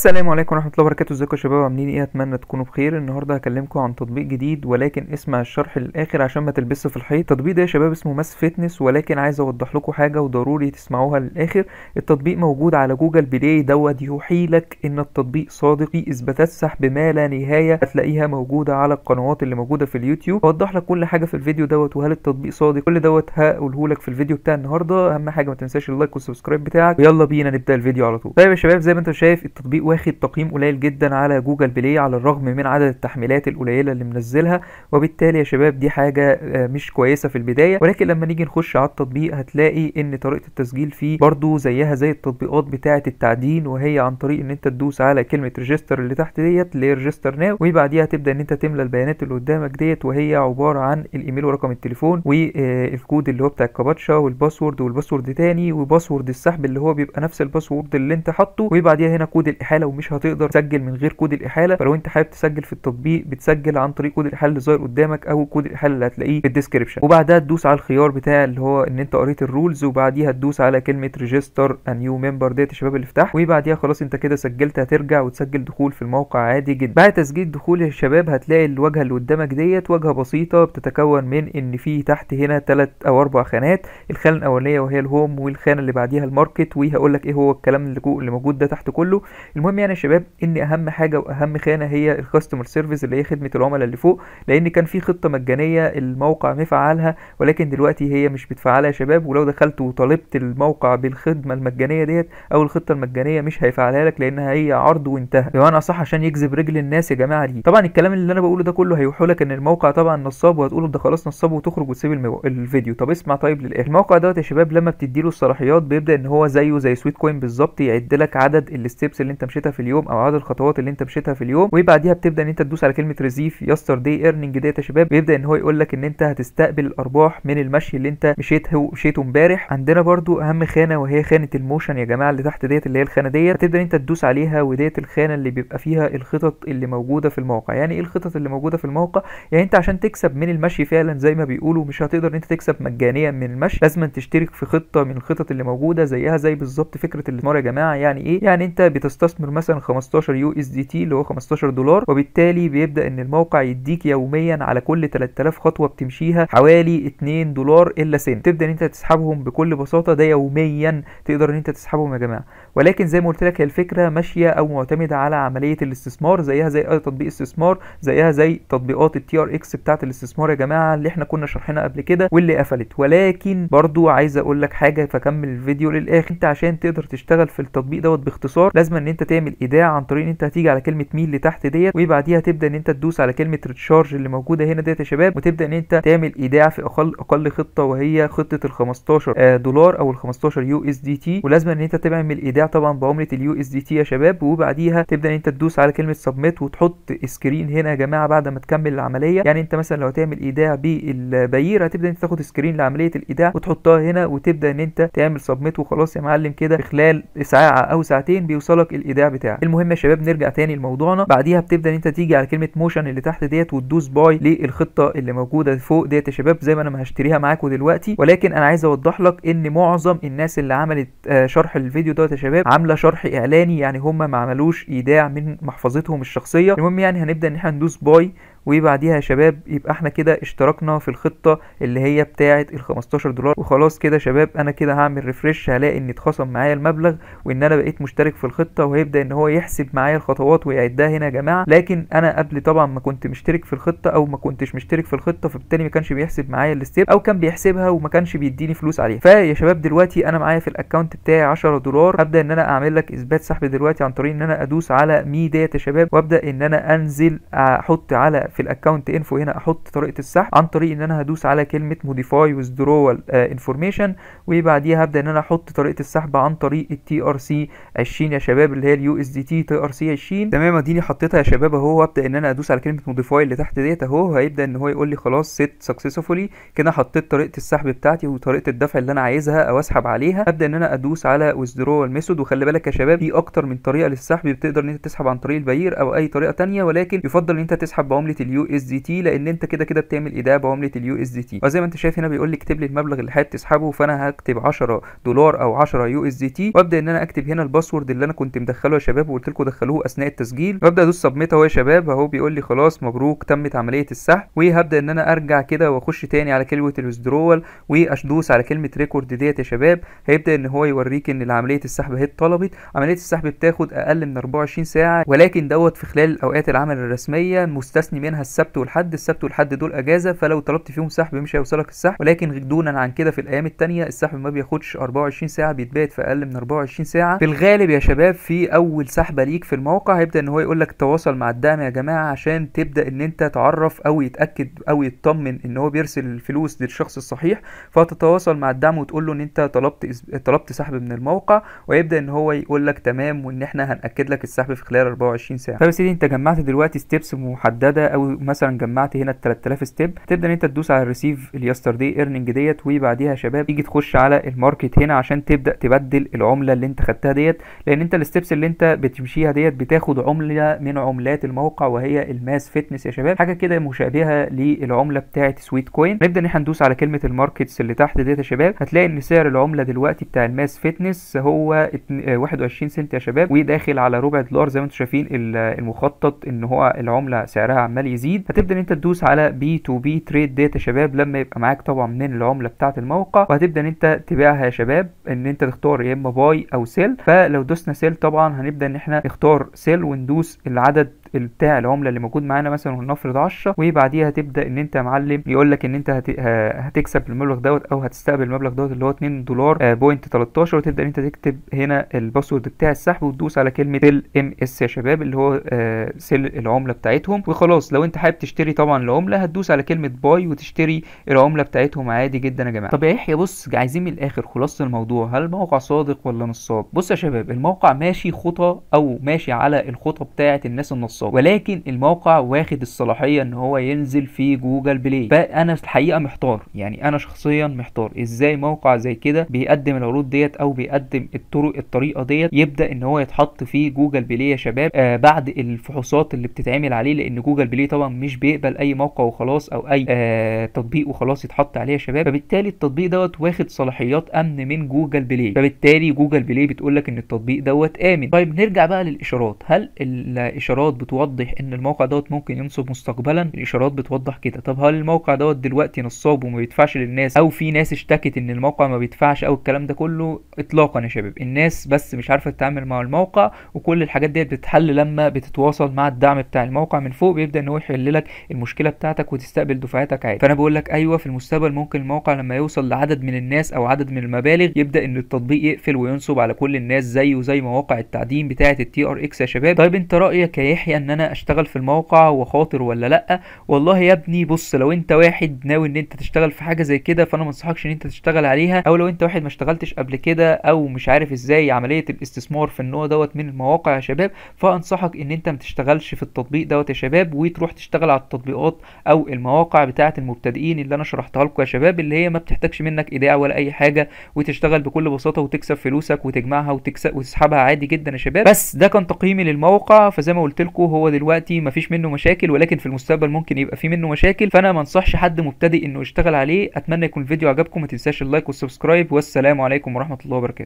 السلام عليكم ورحمه الله وبركاته ازيكم يا شباب عاملين ايه اتمنى تكونوا بخير النهارده هكلمكم عن تطبيق جديد ولكن اسمع الشرح للاخر عشان ما تلبسوا في الحيط التطبيق ده يا شباب اسمه ماس فيتنس ولكن عايز اوضح لكم حاجه وضروري تسمعوها للاخر التطبيق موجود على جوجل بلاي دوت يوحي لك ان التطبيق صادقي اثباتات سحب ما لا نهايه هتلاقيها موجوده على القنوات اللي موجوده في اليوتيوب اوضح لك كل حاجه في الفيديو دوت وهل التطبيق صادق كل دوت هقوله لك في الفيديو بتاع النهارده اهم حاجه ما تنساش اللايك والسبسكرايب بتاعك ويلا بينا نبدا الفيديو على طول طيب يا شباب زي ما انتم شايف التطبيق واخد تقييم قليل جدا على جوجل بلاي على الرغم من عدد التحميلات القليله اللي منزلها وبالتالي يا شباب دي حاجه آه، مش كويسه في البدايه ولكن لما نيجي نخش على التطبيق هتلاقي ان طريقه التسجيل فيه برضو زيها زي التطبيقات بتاعه التعدين وهي عن طريق ان انت تدوس على كلمه ريجستر اللي تحت ديت لريجستر ناو وبعديها تبدا ان انت تملى البيانات اللي قدامك ديت وهي عباره عن الايميل ورقم التليفون والكود آه، اللي هو بتاع الكباتشا والباسورد والباسورد تاني وباسورد السحب اللي هو بيبقى نفس الباسورد اللي انت حاطه وبعديها هنا كود الاحاله الاحاله ومش هتقدر تسجل من غير كود الاحاله فلو انت حابب تسجل في التطبيق بتسجل عن طريق كود الاحاله اللي ظاهر قدامك او كود الاحاله اللي هتلاقيه في الديسكربشن وبعدها تدوس على الخيار بتاع اللي هو ان انت قريت الرولز وبعديها تدوس على كلمه ريجستر ا نيو ممبر ديت الشباب اللي فتح وبعديها خلاص انت كده سجلت هترجع وتسجل دخول في الموقع عادي جدا بعد تسجيل دخول الشباب هتلاقي الواجهه اللي قدامك ديت واجهه بسيطه بتتكون من ان في تحت هنا ثلاث او اربع خانات الخانه الاولانيه وهي الهوم والخانه اللي بعديها الماركت وهقول لك ايه هو الكلام اللي اللي موجود ده تحت كله المهم المهم يعني يا شباب ان اهم حاجه واهم خانه هي الكاستمر سيرفيس اللي هي خدمه العملاء اللي فوق لان كان في خطه مجانيه الموقع مفعلها ولكن دلوقتي هي مش بتفعلها يا شباب ولو دخلت وطالبت الموقع بالخدمه المجانيه ديت او الخطه المجانيه مش هيفعلها لك لانها هي عرض وانتهى بمعنى صح عشان يجذب رجل الناس يا جماعه دي طبعا الكلام اللي انا بقوله ده كله هيوحوا لك ان الموقع طبعا نصاب وهتقول ده خلاص نصاب وتخرج وتسيب المو... الفيديو طب اسمع طيب للاخر الموقع دوت يا شباب لما بتدي له الصلاحيات بيبدا ان هو زيه زي سويت كوين بالظبط يعد لك عدد الستبس اللي انت مش مشيتها في اليوم او عدد الخطوات اللي انت مشيتها في اليوم وبعديها بتبدا ان انت تدوس على كلمه ريزيف يستر داي ايرنينج ديت يا شباب بيبدا ان هو يقول لك ان انت هتستقبل الارباح من المشي اللي انت مشيته مشيته امبارح عندنا برضو اهم خانه وهي خانه الموشن يا جماعه اللي تحت ديت اللي هي الخانه ديت هتبدا ان انت تدوس عليها وديت الخانه اللي بيبقى فيها الخطط اللي موجوده في الموقع يعني ايه الخطط اللي موجوده في الموقع يعني انت عشان تكسب من المشي فعلا زي ما بيقولوا مش هتقدر ان انت تكسب مجانيا من المشي لازم تشترك في خطه من الخطط اللي موجوده زيها زي بالظبط فكره الاستثمار يا جماعه يعني ايه يعني انت بتستثمر بيوفر مثلا 15 يو اس دي تي اللي هو 15 دولار وبالتالي بيبدا ان الموقع يديك يوميا على كل 3000 خطوه بتمشيها حوالي 2 دولار الا سنت تبدا ان انت تسحبهم بكل بساطه ده يوميا تقدر ان انت تسحبهم يا جماعه ولكن زي ما قلت لك هي الفكره ماشيه او معتمده على عمليه الاستثمار زيها زي اي تطبيق استثمار زيها زي تطبيقات التي ار اكس بتاعه الاستثمار يا جماعه اللي احنا كنا شرحناها قبل كده واللي قفلت ولكن برضو عايز اقول لك حاجه فكمل الفيديو للاخر انت عشان تقدر تشتغل في التطبيق دوت باختصار لازم ان انت تعمل تعمل ايداع عن طريق ان انت هتيجي على كلمه ميل لتحت ديت وبعديها تبدا ان انت تدوس على كلمه ريتشارج اللي موجوده هنا ديت يا شباب وتبدا ان انت تعمل ايداع في اقل اقل خطه وهي خطه ال 15 آه، دولار او ال 15 يو اس دي تي ولازم ان انت تعمل ايداع طبعا بعمله اليو اس دي تي يا شباب وبعديها تبدا ان انت تدوس على كلمه سبميت وتحط سكرين هنا يا جماعه بعد ما تكمل العمليه يعني انت مثلا لو هتعمل ايداع بالبعير هتبدا انت تاخد سكرين لعمليه الايداع وتحطها هنا وتبدا ان انت تعمل سبميت وخلاص يا معلم كده في خلال ساعه او ساعتين بيوصلك الايداع بتاعك المهم يا شباب نرجع تاني لموضوعنا بعديها بتبدا ان انت تيجي على كلمه موشن اللي تحت ديت وتدوس باي للخطه اللي موجوده فوق ديت يا شباب زي ما انا ما هشتريها معاكم دلوقتي ولكن انا عايز اوضح لك ان معظم الناس اللي عملت آه، شرح الفيديو دوت يا شباب عامله شرح اعلاني يعني هم ما عملوش ايداع من محفظتهم الشخصيه المهم يعني هنبدا ان احنا ندوس باي وبعديها يا شباب يبقى احنا كده اشتركنا في الخطة اللي هي بتاعة ال 15 دولار وخلاص كده شباب انا كده هعمل ريفرش هلاقي ان اتخصم معايا المبلغ وان انا بقيت مشترك في الخطة وهيبدأ ان هو يحسب معايا الخطوات ويعدها هنا يا جماعة لكن انا قبل طبعا ما كنت مشترك في الخطة او ما كنتش مشترك في الخطة فبالتالي ما كانش بيحسب معايا الستيب او كان بيحسبها وما كانش بيديني فلوس عليها فيا شباب دلوقتي انا معايا في الاكونت بتاعي 10 دولار هبدأ ان انا اعمل لك اثبات سحب دلوقتي عن طريق ان انا ادوس على مي ديت يا شباب وابدأ ان انا انزل احط على في الاكونت انفو هنا احط طريقه السحب عن طريق ان انا هدوس على كلمه موديفاي وذرول انفورميشن وبعديها هبدا ان انا احط طريقه السحب عن طريق التي ار سي 20 يا شباب اللي هي اليو اس دي تي تي ار سي 20 تمام اديني حطيتها يا شباب اهو وابدا ان انا ادوس على كلمه موديفاي اللي تحت ديت اهو هيبدا ان هو يقول لي خلاص سيت سكسسفولي كده حطيت طريقه السحب بتاعتي وطريقه الدفع اللي انا عايزها او اسحب عليها ابدا ان انا ادوس على وذرول ميثود وخلي بالك يا شباب في اكتر من طريقه للسحب بتقدر ان انت تسحب عن طريق البير او اي طريقه ثانيه ولكن يفضل ان انت تسحب بعمله اليو اس دي تي لان انت كده كده بتعمل ايداع بعمله اليو اس دي تي وزي ما انت شايف هنا بيقول لي اكتب لي المبلغ اللي حابب تسحبه فانا هكتب 10 دولار او 10 يو اس دي تي وابدا ان انا اكتب هنا الباسورد اللي انا كنت مدخله يا شباب وقلت لكم دخلوه اثناء التسجيل وابدا ادوس سبميت اهو يا شباب اهو بيقول لي خلاص مبروك تمت عمليه السحب وهبدا ان انا ارجع كده واخش تاني على كلمه الوزدرول واشدوس على كلمه ريكورد ديت يا شباب هيبدا ان هو يوريك ان عمليه السحب اهي اتطلبت عمليه السحب بتاخد اقل من 24 ساعه ولكن دوت في خلال اوقات العمل الرسميه مستثني منها السبت والحد السبت والحد دول اجازه فلو طلبت فيهم سحب مش هيوصلك السحب ولكن دونا عن كده في الايام التانية السحب ما بياخدش 24 ساعه بيتباعد في اقل من 24 ساعه في الغالب يا شباب في اول سحبه ليك في الموقع هيبدا ان هو يقول لك تواصل مع الدعم يا جماعه عشان تبدا ان انت تعرف او يتاكد او يطمن ان هو بيرسل الفلوس للشخص الصحيح فتتواصل مع الدعم وتقول له ان انت طلبت طلبت سحب من الموقع ويبدا ان هو يقول لك تمام وان احنا هناكد لك السحب في خلال 24 ساعه فبس انت جمعت دلوقتي ستيبس محدده لو مثلا جمعت هنا ال 3000 ستيب تبدا ان انت تدوس على الريسيف دي ايرننج ديت وبعديها يا شباب تيجي تخش على الماركت هنا عشان تبدا تبدل العمله اللي انت خدتها ديت لان انت الستبس اللي انت بتمشيها ديت بتاخد عمله من عملات الموقع وهي الماس فيتنس يا شباب حاجه كده مشابهه للعمله بتاعه سويت كوين نبدا ان احنا ندوس على كلمه الماركتس اللي تحت ديت يا شباب هتلاقي ان سعر العمله دلوقتي بتاع الماس فيتنس هو 21 آه، سنت يا شباب وداخل على ربع دولار زي ما انتم شايفين المخطط ان هو العمله سعرها عمال يزيد هتبدا ان انت تدوس على بي تو بي تريد داتا شباب لما يبقى معاك طبعا من العمله بتاعه الموقع وهتبدا ان انت تبيعها يا شباب ان انت تختار يا اما باي او سيل فلو دوسنا سيل طبعا هنبدا ان احنا نختار سيل وندوس العدد بتاع العمله اللي موجود معانا مثلا ولنفرض 10 وبعديها تبدا ان انت يا معلم يقول لك ان انت هت... هتكسب المبلغ دوت او هتستقبل المبلغ دوت اللي هو 2 دولار آه بوينت 13 وتبدا ان انت تكتب هنا الباسورد بتاع السحب وتدوس على كلمه سيل ام اس يا شباب اللي هو آه سيل العمله بتاعتهم وخلاص لو انت حابب تشتري طبعا العمله هتدوس على كلمه باي وتشتري العمله بتاعتهم عادي جدا يا جماعه طب يا يحيى بص عايزين من الاخر خلاصه الموضوع هل الموقع صادق ولا نصاب بص يا شباب الموقع ماشي خطى او ماشي على الخطى بتاعه الناس النصاب المنصات ولكن الموقع واخد الصلاحيه ان هو ينزل في جوجل بلاي فانا الحقيقه محتار يعني انا شخصيا محتار ازاي موقع زي كده بيقدم العروض ديت او بيقدم الطرق الطريقه ديت يبدا ان هو يتحط في جوجل بلاي يا شباب آه بعد الفحوصات اللي بتتعمل عليه لان جوجل بلاي طبعا مش بيقبل اي موقع وخلاص او اي آه تطبيق وخلاص يتحط عليه يا شباب فبالتالي التطبيق دوت واخد صلاحيات امن من جوجل بلاي فبالتالي جوجل بلاي بتقول لك ان التطبيق دوت امن طيب نرجع بقى للاشارات هل الاشارات بتوضح ان الموقع دوت ممكن ينصب مستقبلا الاشارات بتوضح كده طب هل الموقع دوت دلوقتي نصاب وما بيدفعش للناس او في ناس اشتكت ان الموقع ما بيدفعش او الكلام ده كله اطلاقا يا شباب الناس بس مش عارفه تتعامل مع الموقع وكل الحاجات ديت بتتحل لما بتتواصل مع الدعم بتاع الموقع من فوق بيبدا ان هو يحل لك المشكله بتاعتك وتستقبل دفعاتك عادي فانا بقول لك ايوه في المستقبل ممكن الموقع لما يوصل لعدد من الناس او عدد من المبالغ يبدا ان التطبيق يقفل وينصب على كل الناس زيه زي مواقع التعدين بتاعه التي ار اكس يا شباب طيب انت رايك يا يحيى ان انا اشتغل في الموقع هو خاطر ولا لا والله يا ابني بص لو انت واحد ناوي ان انت تشتغل في حاجه زي كده فانا ما انصحكش ان انت تشتغل عليها او لو انت واحد ما اشتغلتش قبل كده او مش عارف ازاي عمليه الاستثمار في النوع دوت من المواقع يا شباب فانصحك ان انت ما تشتغلش في التطبيق دوت يا شباب وتروح تشتغل على التطبيقات او المواقع بتاعه المبتدئين اللي انا شرحتها لكم يا شباب اللي هي ما بتحتاجش منك ايداع ولا اي حاجه وتشتغل بكل بساطه وتكسب فلوسك وتجمعها وتكسب وتسحبها عادي جدا يا شباب بس ده كان تقييمي للموقع فزي ما قلت لكم هو دلوقتي مفيش منه مشاكل ولكن في المستقبل ممكن يبقى في منه مشاكل فانا ما انصحش حد مبتدئ انه يشتغل عليه اتمنى يكون الفيديو عجبكم ما تنساش اللايك والسبسكرايب والسلام عليكم ورحمه الله وبركاته